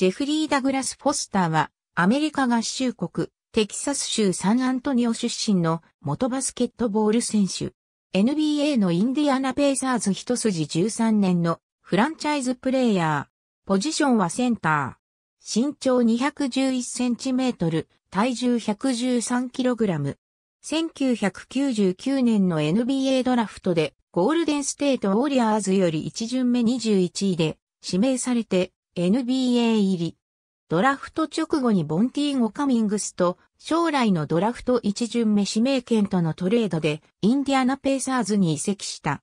ジェフリー・ダグラス・フォスターは、アメリカ合衆国、テキサス州サンアントニオ出身の元バスケットボール選手。NBA のインディアナ・ペイサーズ一筋13年のフランチャイズプレイヤー。ポジションはセンター。身長2 1 1トル、体重1 1 3ラム。1999年の NBA ドラフトでゴールデンステートウォリアーズより1巡目21位で指名されて NBA 入り。ドラフト直後にボンティーゴ・カミングスと将来のドラフト一巡目指名権とのトレードでインディアナ・ペイサーズに移籍した。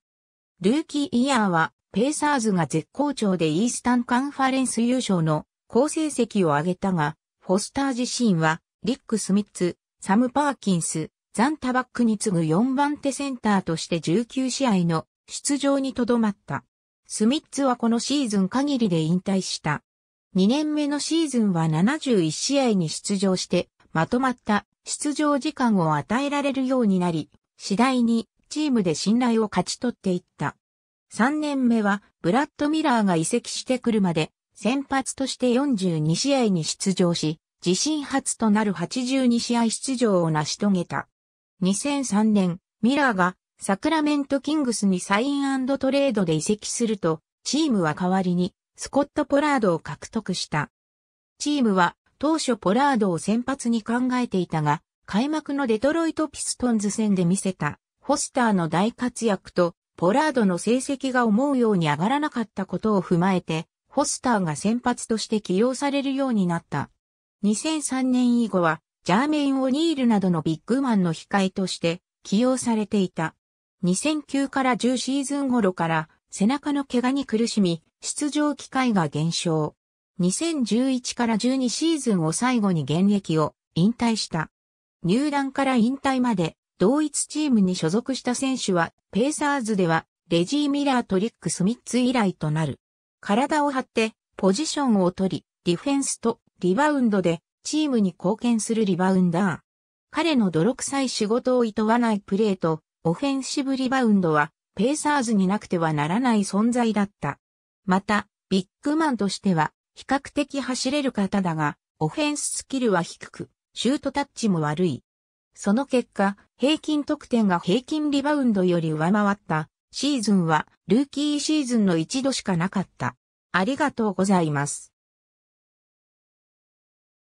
ルーキーイヤーはペイサーズが絶好調でイースタンカンファレンス優勝の好成績を挙げたが、フォスター自身はリック・スミッツ、サム・パーキンス、ザン・タバックに次ぐ4番手センターとして19試合の出場にとどまった。スミッツはこのシーズン限りで引退した。2年目のシーズンは71試合に出場して、まとまった出場時間を与えられるようになり、次第にチームで信頼を勝ち取っていった。3年目はブラッド・ミラーが移籍してくるまで、先発として42試合に出場し、自身初となる82試合出場を成し遂げた。2003年、ミラーがサクラメントキングスにサイントレードで移籍すると、チームは代わりにスコット・ポラードを獲得した。チームは当初ポラードを先発に考えていたが、開幕のデトロイト・ピストンズ戦で見せたホスターの大活躍とポラードの成績が思うように上がらなかったことを踏まえて、ホスターが先発として起用されるようになった。2003年以後は、ジャーメイン・オニールなどのビッグマンの控えとして起用されていた。2009から10シーズン頃から背中の怪我に苦しみ、出場機会が減少。2011から12シーズンを最後に現役を引退した。入団から引退まで同一チームに所属した選手は、ペーサーズではレジー・ミラートリック・スミッツ以来となる。体を張ってポジションを取り、ディフェンスとリバウンドでチームに貢献するリバウンダー。彼の泥臭い仕事を厭わないプレーとオフェンシブリバウンドは、ペーサーズになくてはならない存在だった。また、ビッグマンとしては、比較的走れる方だが、オフェンススキルは低く、シュートタッチも悪い。その結果、平均得点が平均リバウンドより上回ったシーズンはルーキーシーズンの一度しかなかった。ありがとうございます。